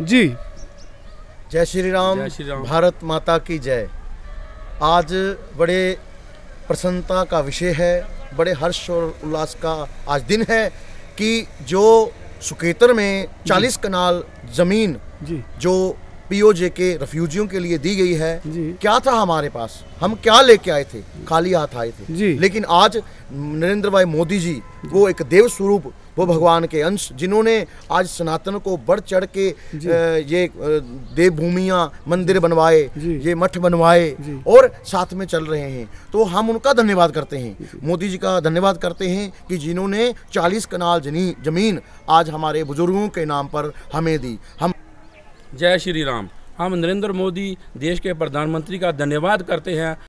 जी जय श्री राम जय श्री राम भारत माता की जय आज बड़े प्रसन्नता का विषय है बड़े हर्ष और उल्लास का आज दिन है कि जो सुकेतर में 40 कनाल जमीन जी जो पीओजे के रेफ्यूजियों के लिए दी गई है क्या था हमारे पास हम क्या लेके आए थे खाली हाथ आए थे लेकिन आज नरेंद्र भाई मोदी जी वो एक देव स्वरूप वो भगवान के अंश जिन्होंने आज सनातन को बढ़ चढ़ के ये भूमिया मंदिर बनवाए ये मठ बनवाए और साथ में चल रहे हैं तो हम उनका धन्यवाद करते हैं मोदी जी का धन्यवाद करते हैं कि जिन्होंने 40 कनाल जमीन आज हमारे बुजुर्गों के नाम पर हमें दी हम जय श्री राम हम नरेंद्र मोदी देश के प्रधानमंत्री का धन्यवाद करते हैं